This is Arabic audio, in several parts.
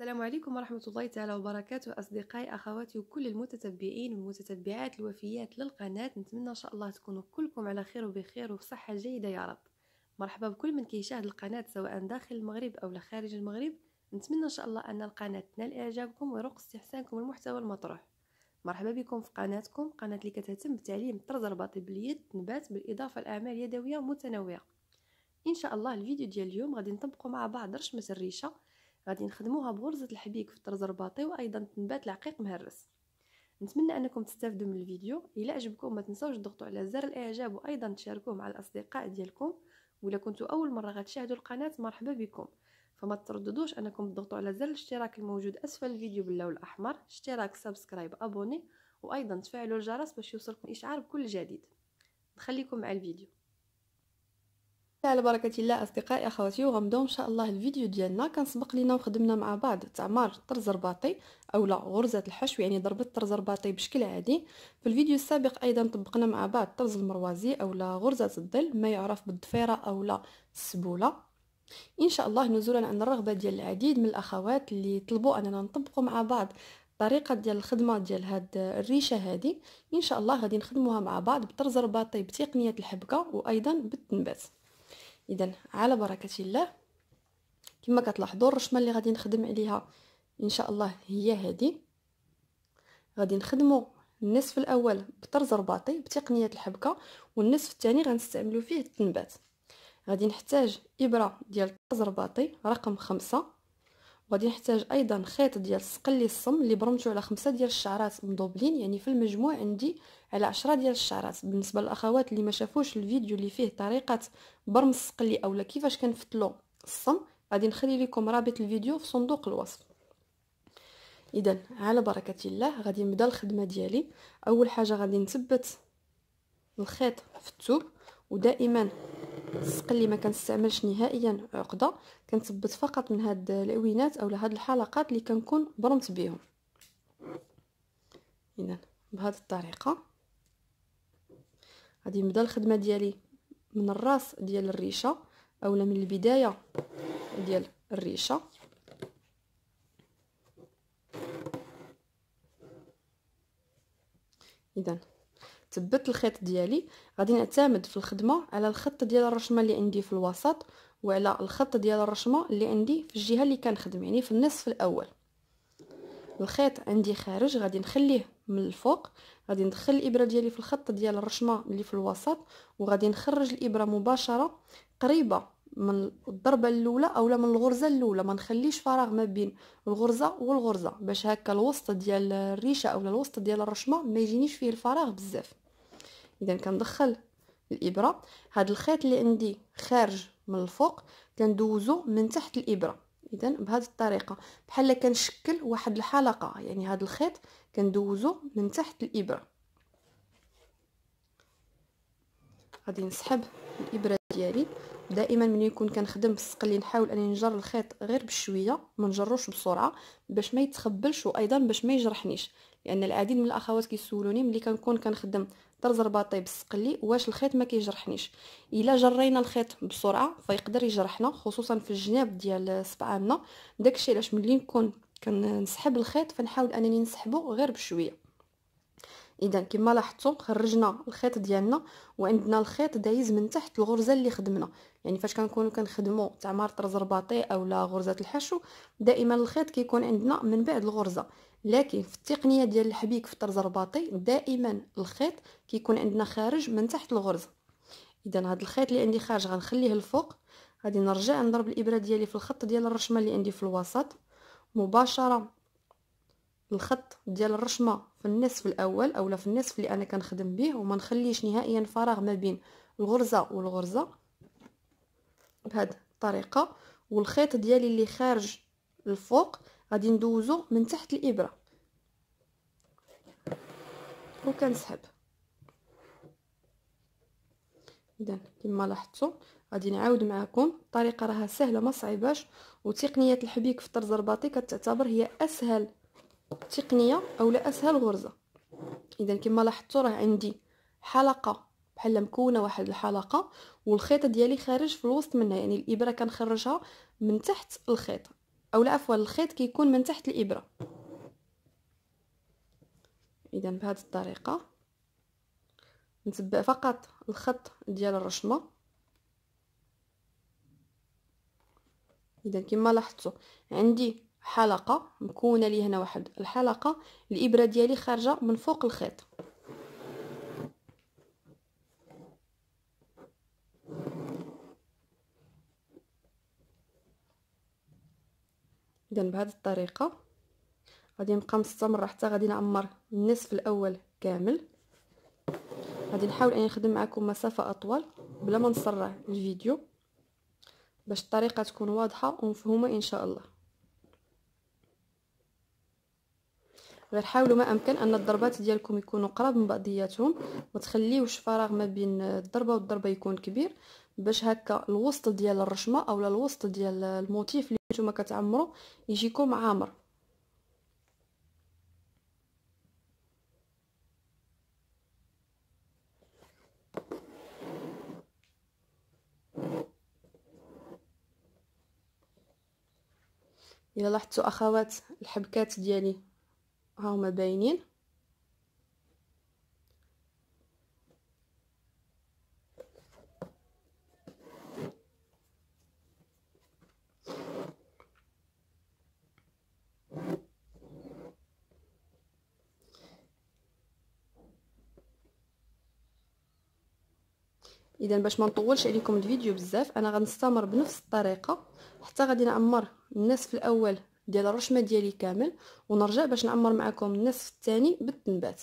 السلام عليكم ورحمة الله تعالى وبركاته أصدقائي أخواتي وكل المتتبعين والمتتبعات الوفيات للقناة نتمنى إن شاء الله تكونوا كلكم على خير وبخير وصحة جيدة يا رب مرحبا بكل من كيشاهد القناة سواء داخل المغرب أو خارج المغرب نتمنى إن شاء الله أن القناة تنال إعجابكم ويروق استحسانكم المحتوى المطروح مرحبا بكم في قناتكم قناة اللي كتهتم بتعليم الطرز الرباطي باليد نبات بالإضافة لأعمال يدوية متنوعة إن شاء الله الفيديو ديال اليوم غادي نطبقوا مع بعض رشمة الريشة غادي نخدموها بغرزة الحبيك في الطرز الرباطي وايضا تنبات العقيق مهرس نتمنى انكم تستافدوا من الفيديو الا عجبكم ما تنساوش تضغطوا على زر الاعجاب وايضا تشاركوه مع الاصدقاء ديالكم ولا كنتوا اول مره غتشاهدوا القناه مرحبا بكم فما ترددوش انكم تضغطوا على زر الاشتراك الموجود اسفل الفيديو باللون الاحمر اشتراك سبسكرايب ابوني وايضا تفعلوا الجرس باش يوصلكم اشعار بكل جديد نخليكم مع الفيديو على بركه الله اصدقائي اخواتي وغنبداو ان شاء الله الفيديو ديالنا كان سبق لينا وخدمنا مع بعض تعمار طرز رباطي اولا غرزه الحشو يعني ضربه طرز رباطي بشكل عادي في الفيديو السابق ايضا طبقنا مع بعض طرز المروازي اولا غرزه الظل ما يعرف بالضفيره اولا السبوله ان شاء الله نزولا عن الرغبه ديال العديد من الاخوات اللي طلبوا اننا نطبقوا مع بعض الطريقه ديال الخدمه ديال هاد الريشه هادي ان شاء الله غادي نخدموها مع بعض بطرز رباطي بتقنيه الحبكه وايضا بالتنبات اذا على بركه الله كما كتلاحظوا الرشمه اللي غادي نخدم عليها ان شاء الله هي هذه غادي نخدموا النصف الاول بطرز رباطي بتقنيه الحبكه والنصف الثاني غنستعملو فيه التنبات غادي نحتاج ابره ديال طرز رباطي رقم خمسة وغادي نحتاج ايضا خيط ديال سقلي الصم اللي برمتو على خمسة ديال الشعرات مضوبلين يعني في المجموع عندي على عشرة ديال الشعرات بالنسبه للاخوات اللي ما شافوش الفيديو اللي فيه طريقه برم السقلي اولا كيفاش كنفتلو الصم غادي نخلي لكم رابط الفيديو في صندوق الوصف اذا على بركه الله غادي نبدا الخدمه ديالي اول حاجه غادي نثبت الخيط في الثوب ودائما السقل اللي ما كنستعملش نهائيا عقده كنثبت فقط من هاد الاوينات اولا هاد الحلقات اللي كنكون برمت بهم اذا بهاد الطريقه غادي نبدا الخدمه ديالي من الراس ديال الريشه اولا من البدايه ديال الريشه اذا ثبت الخيط ديالي غادي نعتمد في الخدمه على الخط ديال الرشمه اللي عندي في الوسط وعلى الخط ديال الرشمه اللي عندي في الجهه اللي كنخدم يعني في النصف الاول الخيط عندي خارج غادي نخليه من الفوق غادي ندخل الابره ديالي في الخط ديال الرشمه اللي في الوسط وغادي نخرج الابره مباشره قريبه من الضربه الاولى اولا من الغرزه الاولى ما نخليش فراغ ما بين الغرزه والغرزه باش هكا الوسط ديال الريشه اولا الوسط ديال الرشمه ما يجينيش فيه الفراغ بزاف اذا كندخل الابره هذا الخيط اللي عندي خارج من الفوق كندوزو من تحت الابره اذا بهذه الطريقه بحال كنشكل واحد الحلقه يعني هذا الخيط كندوزو من تحت الابره غادي نسحب الابره ديالي دائما ملي يكون كنخدم بالسقلي نحاول اني نجر الخيط غير بشويه ما نجروش بسرعه باش ما يتخبلش وايضا باش ما يجرحنيش لان العديد من الاخوات كيسولوني ملي كنكون كنخدم طرز رباطي طيب بالسقلي واش الخيط ما كيجرحنيش الا جرينا الخيط بسرعه فيقدر يجرحنا خصوصا في الجناب ديال صبعامنا داكشي علاش ملي نكون كنسحب الخيط فنحاول انني نسحبه غير بشويه اذا كما لاحظتوا خرجنا الخيط ديالنا وعندنا الخيط دايز من تحت الغرزه اللي خدمنا يعني فاش كنكونوا كنخدموا تاع طرز رباطي اولا غرزه الحشو دائما الخيط كيكون عندنا من بعد الغرزه لكن في التقنيه ديال الحبيك في الطرز الرباطي دائما الخيط كيكون عندنا خارج من تحت الغرزه اذا هذا الخيط اللي عندي خارج غنخليه الفوق غادي نرجع نضرب الابره ديالي في الخط ديال الرشمه اللي عندي في الوسط مباشره الخط ديال الرشمه في النصف الاول اولا في النصف اللي انا كنخدم به وما نخليش نهائيا فراغ ما بين الغرزه والغرزه بهذه الطريقه والخيط ديالي اللي خارج الفوق غادي ندوزو من تحت الابره وكنسحب اذا كما لاحظتوا غادي نعاود معكم الطريقه راها سهله ما صعيباش وتقنيه الحبيك في الطرز الرباطي كتعتبر هي اسهل تقنيه اولا اسهل غرزه اذا كما لاحظتوا راه عندي حلقه بحال مكونه واحد الحلقه والخيط ديالي خارج في الوسط منها يعني الابره كنخرجها من تحت الخيط او لا عفوا الخيط كيكون من تحت الابره اذا بهذه الطريقه نتبع فقط الخط ديال الرشمه اذا كما لاحظتوا عندي حلقه مكونه لي هنا واحد الحلقه الابره ديالي خارجه من فوق الخيط اذا بهذه الطريقه غادي نبقى مستمره حتى غادي نعمر النصف الاول كامل غادي نحاول اني نخدم معكم مسافه اطول بلا ما نسرع الفيديو باش الطريقه تكون واضحه ومفهومه ان شاء الله غير حاولوا ما امكن ان الضربات ديالكم يكونوا قراب من بعضياتهم ما تخليوش فراغ ما بين الضربه والضربه يكون كبير باش هكا الوسط ديال الرشمه اولا الوسط ديال الموتيف اللي نتوما كتعمروا يجيكم عامر الا لاحظتوا اخوات الحبكات ديالي ها هما باينين اذا باش ما نطولش عليكم الفيديو بزاف انا غنستمر بنفس الطريقه حتى غادي نعمر النصف الاول ديال الرشمه ديالي كامل ونرجع باش نعمر معكم النصف الثاني بالتنبات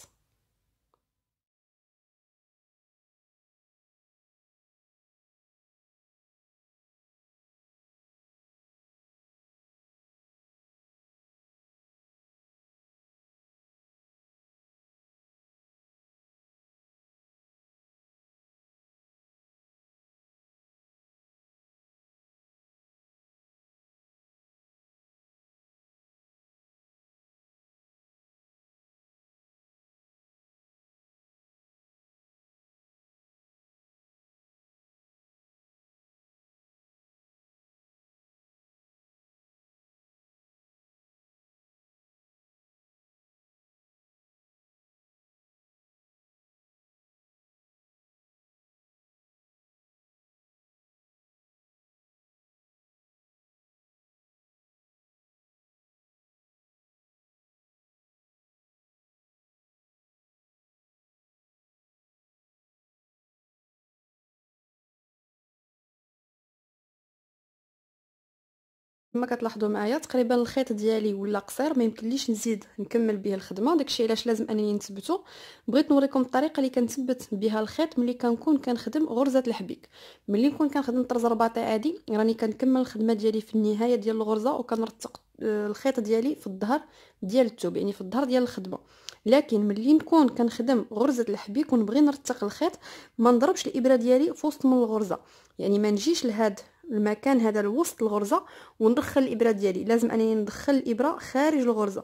كما كتلاحظوا معايا تقريبا الخيط ديالي ولا قصير ما يمكنليش نزيد نكمل به الخدمه داكشي علاش لازم انني نثبته بغيت نوريكم الطريقه اللي كنثبت بها الخيط ملي كنكون كنخدم غرزه الحبيك ملي نكون كنخدم طرز رباطي عادي راني كنكمل الخدمه ديالي في النهايه ديال الغرزه وكنرتق الخيط ديالي في الظهر ديال الثوب يعني في الظهر ديال الخدمه لكن ملي نكون كنخدم غرزه الحبيب كنبغي نرتق الخيط ما نضربش الابره ديالي في وسط من الغرزه يعني ما نجيش لهاد المكان هذا لوسط الغرزه وندخل الابره ديالي لازم انني ندخل الابره خارج الغرزه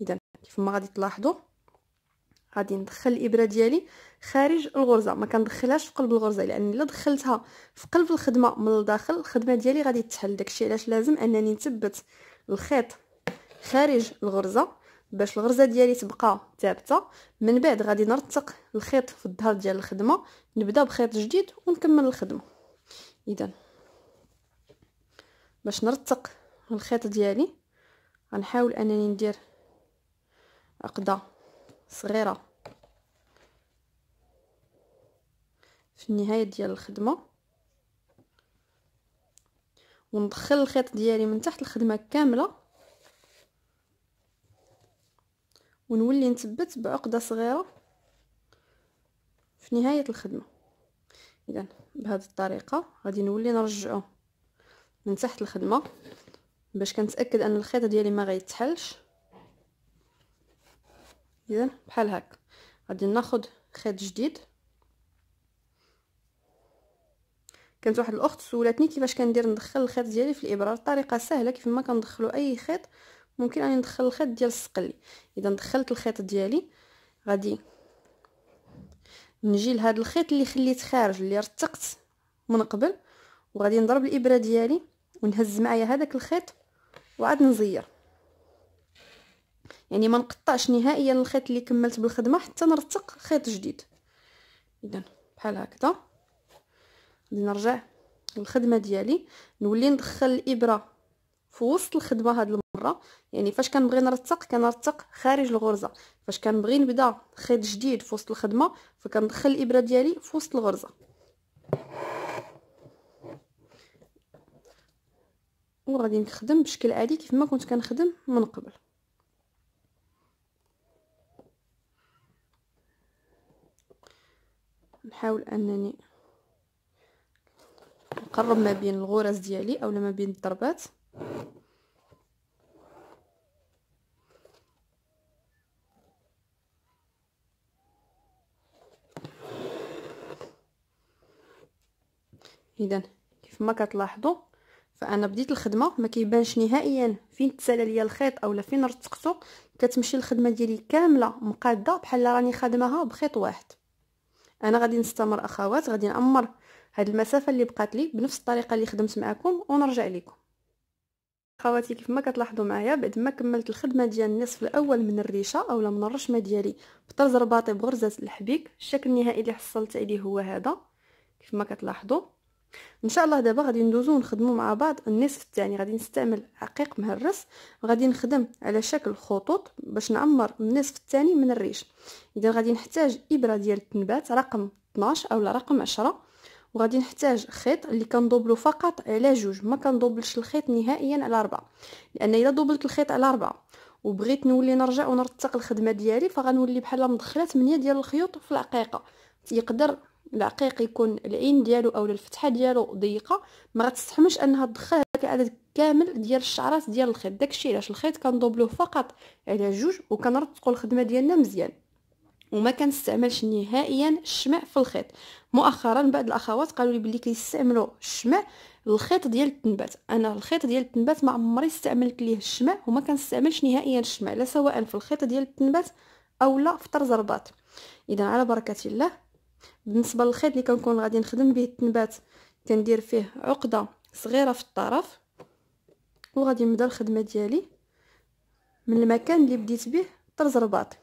اذا كيف ما غادي تلاحظوا غادي ندخل الابره ديالي خارج الغرزه ما كندخلهاش في قلب الغرزه لان الا دخلتها في قلب الخدمه من الداخل الخدمه ديالي غادي تحل داكشي علاش لازم انني نثبت الخيط خارج الغرزه باش الغرزه ديالي تبقى ثابته من بعد غادي نرتق الخيط في الظهر ديال الخدمه نبدا بخيط جديد ونكمل الخدمه اذا باش نرتق الخيط ديالي غنحاول انني ندير عقده صغيره في النهايه ديال الخدمه وندخل الخيط ديالي من تحت الخدمه كامله ونولي نثبت بعقده صغيره في نهايه الخدمه اذا بهذه الطريقه غادي نولي نرجعه من تحت الخدمه باش كنتاكد ان الخيط ديالي ما غيتحلش اذا بحال هكا غادي ناخذ خيط جديد كانت واحد الاخت سولتني كيفاش كندير ندخل الخيط ديالي في الابره الطريقه سهله كيف ما كندخلوا اي خيط ممكن اني ندخل الخيط ديال السقلي اذا دخلت الخيط ديالي غادي نجي لهذا الخيط اللي خليت خارج اللي رتقت من قبل وغادي نضرب الابره ديالي ونهز معايا هذاك الخيط وعاد نزير يعني ما نقطعش نهائيا الخيط اللي كملت بالخدمه حتى نرتق خيط جديد اذا بحال هكذا نرجع للخدمه ديالي نولي ندخل الابره في وسط الخدمه هاد المره يعني فاش كنبغي نرتق كنرتق خارج الغرزه فاش كنبغي نبدا خيط جديد في وسط الخدمه فكندخل الابره ديالي في وسط الغرزه وغادي نخدم بشكل عادي كيف ما كنت كنخدم من قبل نحاول انني نقرب ما بين الغرز ديالي اولا ما بين الضربات اذا كيف ما كتلاحظوا فانا بديت الخدمه ما كيبانش نهائيا فين تسالى ليا الخيط اولا فين رتقته كتمشي الخدمه ديالي كامله مقاده بحال راني خادمها بخيط واحد انا غادي نستمر اخوات غادي نعمر هاد المسافه اللي بقات لي بنفس الطريقه اللي خدمت معكم ونرجع لكم خواتي كيف ما كتلاحظوا معايا بعد ما كملت الخدمه ديال النصف الاول من الريشه اولا من الرشمه ديالي بطرز رباطي بغرزه الحبيك الشكل النهائي اللي حصلت عليه هو هذا كيف ما كتلاحظوا ان شاء الله دابا غادي ندوزو نخدمو مع بعض النصف الثاني غادي نستعمل عقيق مهرس غادي نخدم على شكل خطوط باش نعمر النصف الثاني من الريش اذا غادي نحتاج ابره ديال التنبات رقم 12 اولا رقم 10 وغادي نحتاج خيط اللي كندوبلو فقط على جوج ما كندوبلش الخيط نهائيا على اربعه لان الا دوبلت الخيط على اربعه وبغيت نولي نرجع ونرتق الخدمه ديالي فغنولي بحال مدخله 8 ديال الخيوط في العقيقه يقدر العقيق يكون العين ديالو اولا الفتحه ديالو ضيقه ما غتستحملش انها تدخل هذاك العدد كامل ديال الشعرات ديال الخيط داكشي علاش الخيط كندوبلوه فقط على جوج وكنرتقوا الخدمه ديالنا مزيان وما كنستعملش نهائيا الشمع في الخيط مؤخرا بعض الاخوات قالوا لي بلي كيستعملوا الشمع الخيط ديال التنبات انا الخيط ديال التنبات ما عمري استعملت ليه الشمع وما كنستعملش نهائيا الشمع لا سواء في الخيط ديال التنبات او لا في طرز الرباط اذا على بركه الله بالنسبه للخيط اللي كنكون غادي نخدم به التنبات كندير فيه عقده صغيره في الطرف وغادي نبدا الخدمه ديالي من المكان اللي بديت به طرز الرباط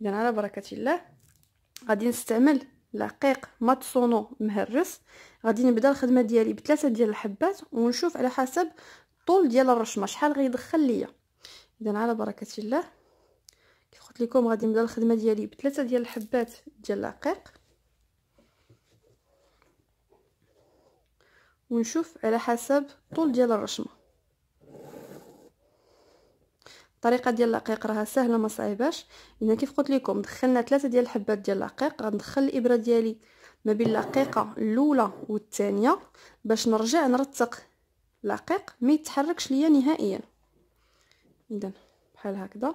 اذا على بركه الله غادي نستعمل العقيق ماتسونو مهرس غادي نبدا الخدمه ديالي بثلاثه ديال الحبات ونشوف على حسب الطول ديال الرشمه شحال غيدخل ليا اذا على بركه الله كي قلت لكم غادي نبدا الخدمه ديالي بثلاثه ديال الحبات ديال العقيق ونشوف على حسب الطول ديال الرشمه الطريقه ديال العقيق راها سهله ما صعيباش يعني كيف قلت لكم دخلنا ثلاثه ديال الحبات ديال العقيق غندخل الابره ديالي ما بين العقيقه الاولى والثانيه باش نرجع نرتق العقيق ما يتحركش ليا نهائيا اذا بحال هكذا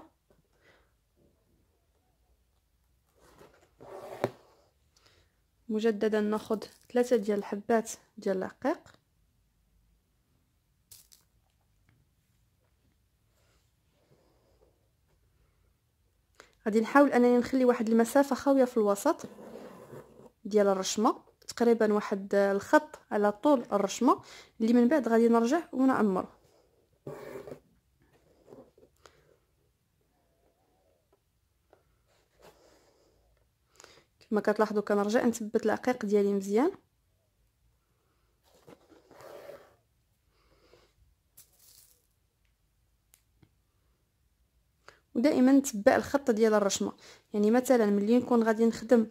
مجددا ناخذ ثلاثه ديال الحبات ديال العقيق غادي نحاول انني نخلي واحد المسافه خاويه في الوسط ديال الرشمه تقريبا واحد الخط على طول الرشمه اللي من بعد غادي نرجع ونعمر كما كتلاحظوا كنرجع نثبت العقيق ديالي مزيان ودائما نتبع الخط ديال الرشمه يعني مثلا ملي نكون غادي نخدم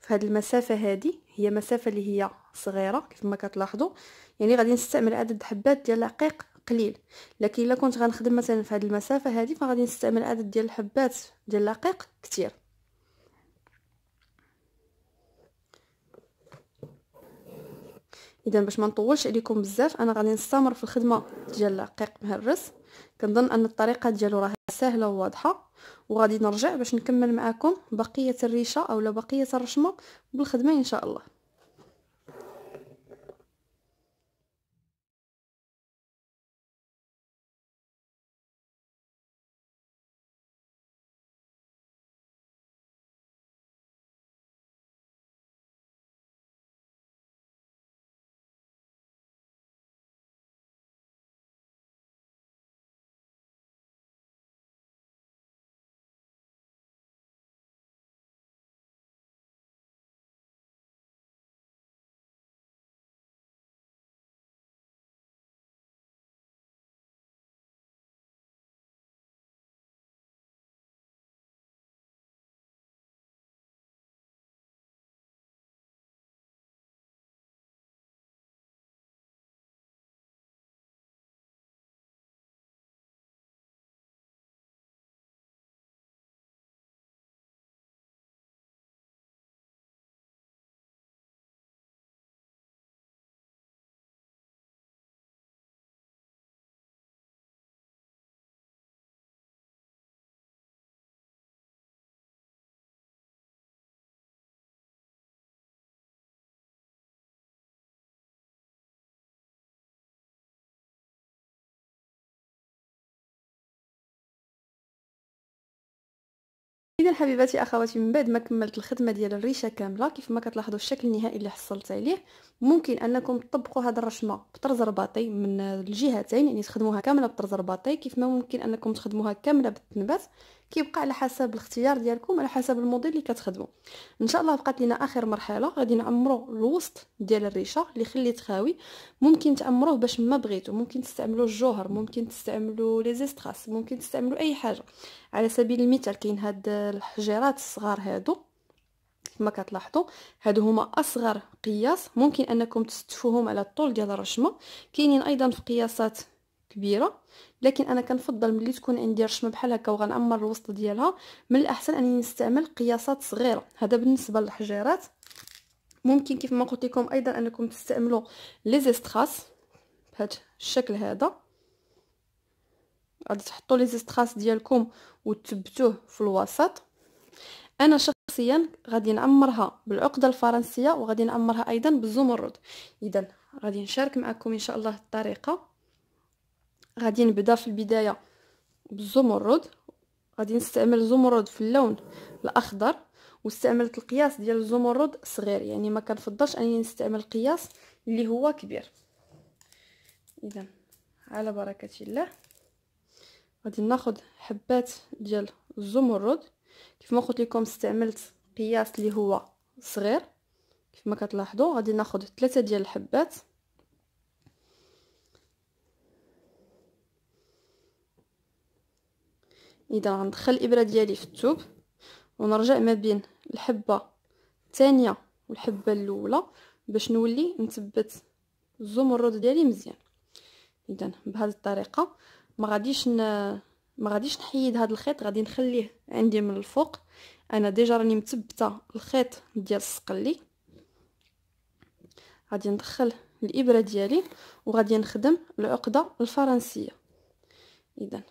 في هذه المسافه هذه هي مسافه اللي هي صغيره كيف ما كتلاحظوا يعني غادي نستعمل عدد حبات ديال العقيق قليل لكن الا كنت غنخدم مثلا في هذه المسافه هذه فغادي نستعمل عدد ديال الحبات ديال العقيق كثير اذا باش ما نطولش عليكم بزاف انا غادي نستمر في الخدمه ديال العقيق مهرس كنظن ان الطريقه ديالو راه سهله وواضحه وغادي نرجع باش نكمل معكم بقيه الريشه اولا بقيه الرشمه بالخدمه ان شاء الله حبيباتي اخواتي من بعد ما كملت الخدمه ديال الريشه كامله كيف ما كتلاحظوا الشكل النهائي اللي حصلت عليه ممكن انكم تطبقوا هذا الرشمه بطرز رباطي من الجهتين يعني تخدموها كامله بطرز رباطي كيف ما ممكن انكم تخدموها كامله بالتنبات كيبقى على حسب الاختيار ديالكم على حسب الموديل اللي كتخدموا ان شاء الله بقات لنا اخر مرحله غادي نعمروا الوسط ديال الريشه اللي خليت خاوي ممكن تعمروه باش ما بغيتو ممكن تستعملوا الجوهر ممكن تستعملوا لي زيستراس ممكن تستعملوا اي حاجه على سبيل المثال كاين هاد الحجيرات الصغار هادو كما كتلاحظوا هادو هما اصغر قياس ممكن انكم تستفوهم على الطول ديال الرشمه كاينين ايضا في قياسات كبيره لكن انا كنفضل ملي تكون عندي رشمه بحال هكا وغنعمر الوسط ديالها من الاحسن اني نستعمل قياسات صغيره هذا بالنسبه للحجيرات ممكن كيف ما قلت لكم ايضا انكم تستعملوا لي زيستراس بهذا الشكل هذا غادي تحطوا لي زيستراس ديالكم وتثبتوه في الوسط انا شخصيا غادي نعمرها بالعقده الفرنسيه وغادي نعمرها ايضا بالزمرد اذا غادي نشارك معكم ان شاء الله الطريقه غادي نبدا في البدايه بالزمرد غادي نستعمل زمرد في اللون الاخضر واستعملت القياس ديال الزمرد صغير يعني ما كنفضلش انني نستعمل قياس اللي هو كبير اذا على بركه الله غادي ناخذ حبات ديال الزمرد كيف ما قلت لكم استعملت قياس اللي هو صغير كيف ما كتلاحظوا غادي ناخذ ثلاثه ديال الحبات اذا غندخل الابره ديالي في الثوب ونرجع ما بين الحبه الثانيه والحبه الاولى باش نولي نثبت الزمرد ديالي مزيان اذا بهذه الطريقه ما غاديش ن... ما غاديش نحيد هذا الخيط غادي نخليه عندي من الفوق انا ديجا راني مثبته الخيط ديال السقلي غادي ندخل الابره ديالي وغادي نخدم العقده الفرنسيه اذا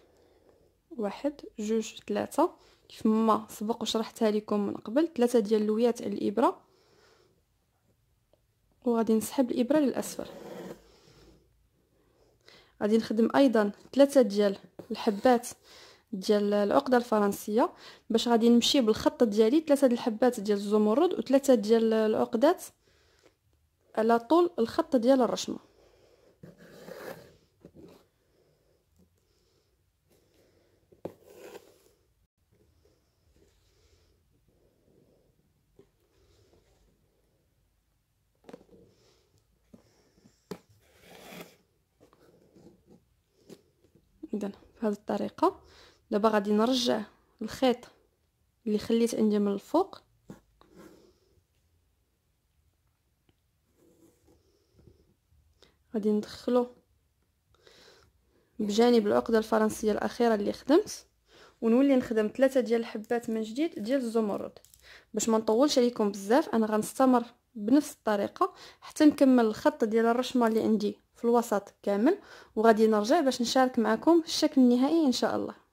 واحد جوج ثلاثة كيف ما سبق وشرحتها لكم من قبل ثلاثة ديال اللويات على الابره وغادي نسحب الابره للاسفل غادي نخدم ايضا ثلاثة ديال الحبات ديال العقده الفرنسيه باش غادي نمشي بالخط ديالي ثلاثه ديال الحبات ديال الزمرد وثلاثه ديال العقدات على طول الخط ديال الرشمه اذا بهذه الطريقه دابا غادي نرجع الخيط اللي خليت عندي من الفوق غادي ندخلو بجانب العقده الفرنسيه الاخيره اللي خدمت ونولي نخدم ثلاثه ديال الحبات من جديد ديال الزمرد باش ما نطولش عليكم بزاف انا غنستمر بنفس الطريقه حتى نكمل الخط ديال الرشمه اللي عندي في الوسط كامل وغادي نرجع باش نشارك معكم الشكل النهائي ان شاء الله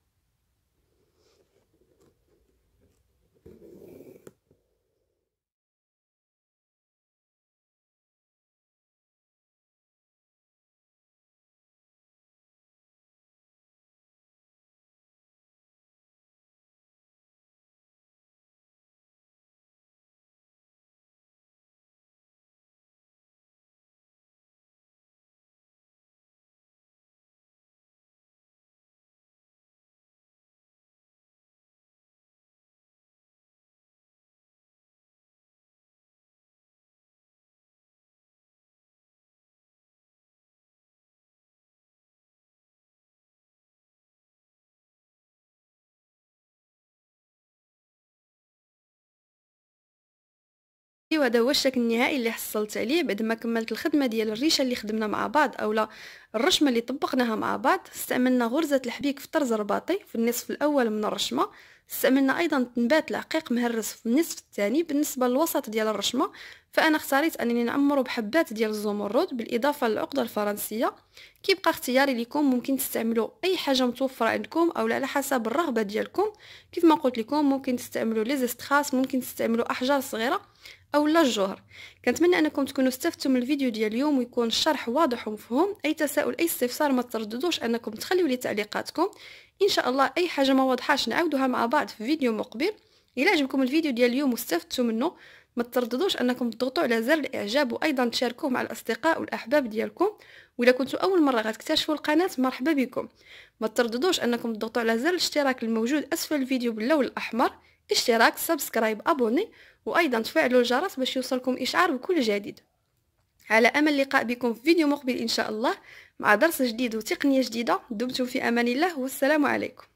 ايوا هذا هو الشكل النهائي اللي حصلت عليه بعد ما كملت الخدمه ديال الريشه اللي خدمنا مع بعض اولا الرشمه اللي طبقناها مع بعض استعملنا غرزه الحبيك في طرز رباطي في النصف الاول من الرشمه استعملنا ايضا تنبات العقيق مهرس في النصف الثاني بالنسبه للوسط ديال الرشمه فانا اختاريت انني نعمره بحبات ديال الزمرد بالاضافه للعقده الفرنسيه كيبقى اختياري لكم ممكن تستعملوا اي حاجه متوفره عندكم او على حسب الرغبه ديالكم كيف ما قلت لكم ممكن تستعملوا لي ممكن تستعملوا احجار صغيره او لا الجهر كنتمنى انكم تكونوا استفدتوا من الفيديو ديال اليوم ويكون الشرح واضح ومفهوم اي تساؤل اي استفسار ما ترددوش انكم تخليوا لي تعليقاتكم ان شاء الله اي حاجه ما واضحاش نعاودوها مع بعض في فيديو مقبل الى عجبكم الفيديو ديال اليوم واستفدتوا منه ما ترددوش انكم تضغطوا على زر الاعجاب وايضا تشاركوه مع الاصدقاء والاحباب ديالكم واذا كنتوا اول مره غتكتشفوا القناه مرحبا بكم ما ترددوش انكم تضغطوا على زر الاشتراك الموجود اسفل الفيديو باللون الاحمر اشتراك سبسكرايب ابوني وأيضا تفعلوا الجرس باش يوصلكم إشعار بكل جديد على أمل لقاء بكم في فيديو مقبل إن شاء الله مع درس جديد وتقنية جديدة دمتم في أمان الله والسلام عليكم